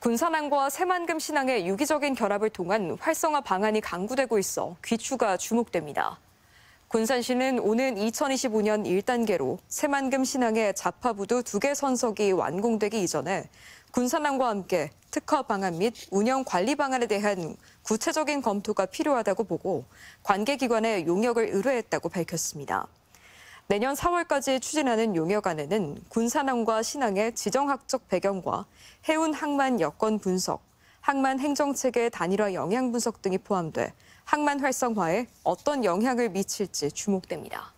군산항과 새만금 신항의 유기적인 결합을 통한 활성화 방안이 강구되고 있어 귀추가 주목됩니다. 군산시는 오는 2025년 1단계로 새만금 신항의 자파부두 2개 선석이 완공되기 이전에 군산항과 함께 특허 방안 및 운영 관리 방안에 대한 구체적인 검토가 필요하다고 보고 관계기관에 용역을 의뢰했다고 밝혔습니다. 내년 4월까지 추진하는 용역안에는 군산항과 신항의 지정학적 배경과 해운 항만 여건 분석, 항만 행정체계 단일화 영향 분석 등이 포함돼 항만 활성화에 어떤 영향을 미칠지 주목됩니다.